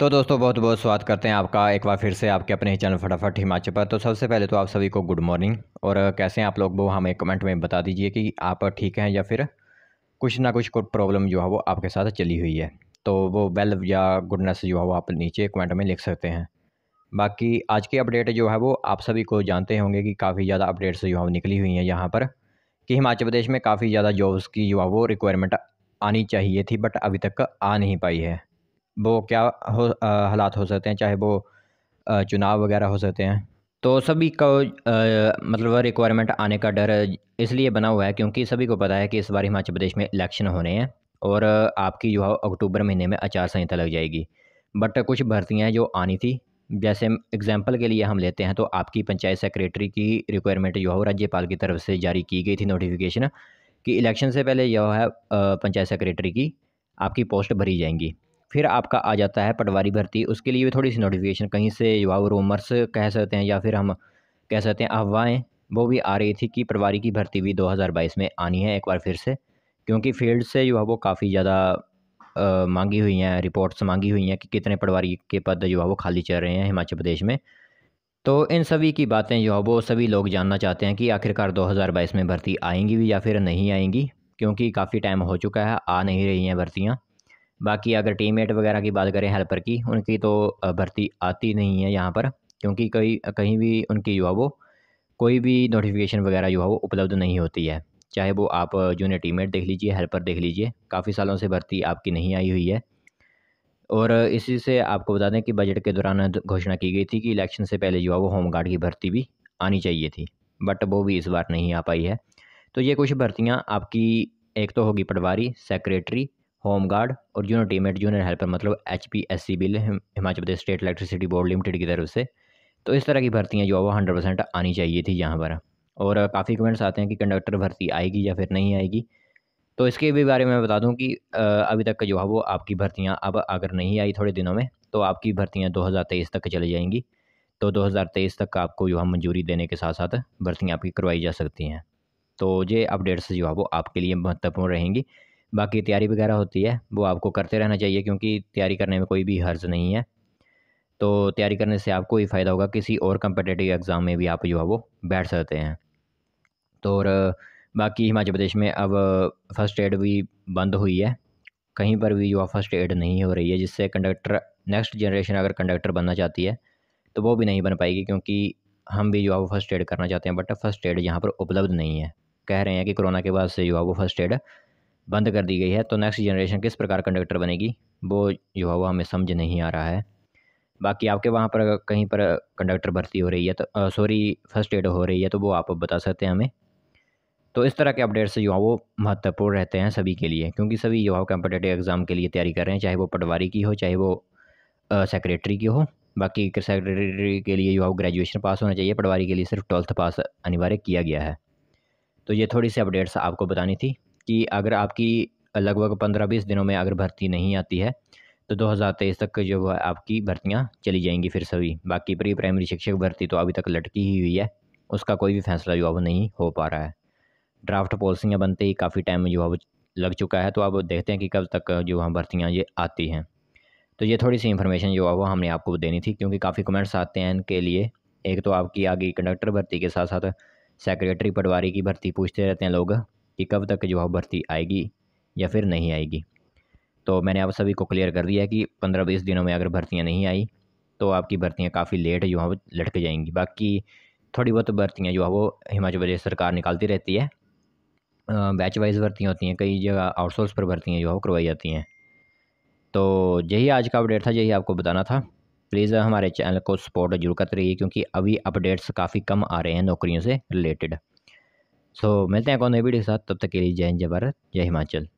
तो दोस्तों बहुत बहुत स्वागत करते हैं आपका एक बार फिर से आपके अपने ही चैनल फटाफट हिमाचल पर तो सबसे पहले तो आप सभी को गुड मॉर्निंग और कैसे हैं आप लोग वो हमें कमेंट में बता दीजिए कि आप ठीक हैं या फिर कुछ ना कुछ प्रॉब्लम जो है वो आपके साथ चली हुई है तो वो वेल या गुडनेस जो है वो आप नीचे कमेंट में लिख सकते हैं बाकी आज की अपडेट जो है वो आप सभी को जानते होंगे कि काफ़ी ज़्यादा अपडेट्स जो है वो निकली हुई हैं यहाँ पर कि हिमाचल प्रदेश में काफ़ी ज़्यादा जॉब्स की जो है वो रिक्वायरमेंट आनी चाहिए थी बट अभी तक आ नहीं पाई है वो क्या हो हालात हो सकते हैं चाहे वो चुनाव वगैरह हो सकते हैं तो सभी का मतलब रिक्वायरमेंट आने का डर इसलिए बना हुआ है क्योंकि सभी को पता है कि इस बार हिमाचल प्रदेश में इलेक्शन होने हैं और आपकी जो है अक्टूबर महीने में आचार संहिता लग जाएगी बट कुछ भर्तियाँ जो आनी थी जैसे एग्जाम्पल के लिए हम लेते हैं तो आपकी पंचायत सेक्रेटरी की रिक्वायरमेंट जो है राज्यपाल की तरफ से जारी की गई थी नोटिफिकेशन कि इलेक्शन से पहले जो है पंचायत सेक्रेटरी की आपकी पोस्ट भरी जाएंगी फिर आपका आ जाता है पटवारी भर्ती उसके लिए भी थोड़ी सी नोटिफिकेशन कहीं से युवा रूमर्स कह सकते हैं या फिर हम कह सकते हैं अफवाहें वो भी आ रही थी कि पटवारी की भर्ती भी 2022 में आनी है एक बार फिर से क्योंकि फील्ड से युवा वो काफ़ी ज़्यादा मांगी हुई हैं रिपोर्ट्स मांगी हुई हैं कि कितने पटवारी के पद है वो खाली चल रहे हैं हिमाचल प्रदेश में तो इन सभी की बातें जो है वो सभी लोग जानना चाहते हैं कि आखिरकार 2022 में भर्ती आएंगी भी या फिर नहीं आएंगी क्योंकि काफ़ी टाइम हो चुका है आ नहीं रही हैं भर्तियाँ बाकी अगर टीममेट वगैरह की बात करें हेल्पर की उनकी तो भर्ती आती नहीं है यहाँ पर क्योंकि कहीं कहीं भी उनकी जो है वो कोई भी नोटिफिकेशन वगैरह जो है वो उपलब्ध नहीं होती है चाहे वो आप जूनियर टीममेट देख लीजिए हेल्पर देख लीजिए काफ़ी सालों से भर्ती आपकी नहीं आई हुई है और इसी से आपको बता दें कि बजट के दौरान घोषणा की गई थी कि इलेक्शन से पहले जो है वो होमगार्ड की भर्ती भी आनी चाहिए थी बट वो भी इस बार नहीं आ पाई है तो ये कुछ भर्तियाँ आपकी एक तो होगी पटवारी सेक्रेटरी होम गार्ड और जूनियर टीमेट जूनियर हेल्पर मतलब एच पी एस सी बिल Himachal Pradesh state electricity board limited की तरफ से तो इस तरह की भर्तियाँ जो है वो हंड्रेड परसेंट आनी चाहिए थी यहाँ पर और काफ़ी कमेंट्स आते हैं कि कंडक्टर भर्ती आएगी या फिर नहीं आएगी तो इसके भी बारे में बता दूं कि अभी तक जो है वो आपकी भर्तियां अब अगर नहीं आई थोड़े दिनों में तो आपकी भर्तियां 2023 तक चली जाएंगी तो 2023 तक आपको जो है मंजूरी देने के साथ साथ भर्तियाँ आपकी करवाई जा सकती हैं तो ये अपडेट्स जो है वो आपके लिए महत्वपूर्ण रहेंगी बाकी तैयारी वगैरह होती है वो आपको करते रहना चाहिए क्योंकि तैयारी करने में कोई भी हर्ज नहीं है तो तैयारी करने से आपको ही फ़ायदा होगा किसी और कम्पटेटिव एग्ज़ाम में भी आप जो है वो बैठ सकते हैं तो और बाकी हिमाचल प्रदेश में अब फ़र्स्ट एड भी बंद हुई है कहीं पर भी जो फर्स्ट एड नहीं हो रही है जिससे कंडक्टर नेक्स्ट जनरेशन अगर कंडक्टर बनना चाहती है तो वो भी नहीं बन पाएगी क्योंकि हम भी जो है वो फर्स्ट एड करना चाहते हैं बट फर्स्ट एड यहाँ पर उपलब्ध नहीं है कह रहे हैं कि कोरोना के बाद से जो है वो फर्स्ट एड बंद कर दी गई है तो नेक्स्ट जनरेशन किस प्रकार कंडक्टर बनेगी वो जो है वो हमें समझ नहीं आ रहा है बाकी आपके वहाँ पर कहीं पर कंडक्टर भर्ती हो रही है तो सॉरी फर्स्ट एड हो रही है तो वो आप बता सकते हैं हमें तो इस तरह के अपडेट्स जो है वो महत्वपूर्ण रहते हैं सभी के लिए क्योंकि सभी युवाओं कॉम्पिटेटिव एग्ज़ाम के लिए तैयारी कर रहे हैं चाहे वो पटवारी की हो चाहे वो सेक्रेटरी की हो बाकी सेक्रेटरी के लिए युवाओं ग्रेजुएशन पास होना चाहिए पटवारी के लिए सिर्फ ट्वेल्थ पास अनिवार्य किया गया है तो ये थोड़ी सी अपडेट्स आपको बतानी थी कि अगर आपकी लगभग पंद्रह बीस दिनों में अगर भर्ती नहीं आती है तो 2023 तक जो है आपकी भर्तियाँ चली जाएंगी फिर सभी बाकी प्री प्राइमरी शिक्षक भर्ती तो अभी तक लटकी ही हुई है उसका कोई भी फैसला जो अब नहीं हो पा रहा है ड्राफ्ट पॉलिसियाँ बनते ही काफ़ी टाइम जो अब लग चुका है तो अब देखते हैं कि कब तक जो वहाँ भर्तियाँ ये आती हैं तो ये थोड़ी सी इन्फॉर्मेशन जो है वो हमने आपको देनी थी क्योंकि काफ़ी कमेंट्स आते हैं इनके लिए एक तो आपकी आगे कंडक्टर भर्ती के साथ साथ सेक्रेटरी पटवारी की भर्ती पूछते रहते हैं लोग कि कब तक जो है भर्ती आएगी या फिर नहीं आएगी तो मैंने आप सभी को क्लियर कर दिया कि पंद्रह बीस दिनों में अगर भर्तियाँ नहीं आई तो आपकी भर्तियाँ काफ़ी लेट जो है वो लटक जाएंगी बाकी थोड़ी बहुत भर्तियाँ जो है वो हिमाचल प्रदेश सरकार निकालती रहती है बैच वाइज भर्तियाँ होती हैं कई जगह आउटसोर्स पर भर्तियाँ जो है वो करवाई जाती हैं तो यही आज का अपडेट था यही आपको बताना था प्लीज़ हमारे चैनल को सपोर्ट जरूर करते रहिए क्योंकि अभी अपडेट्स काफ़ी कम आ रहे हैं नौकरियों से रिलेटेड सो मिलते हैं कौन नई वीडियो के साथ तब तक के लिए जय हिंद जय भारत जय हिमाचल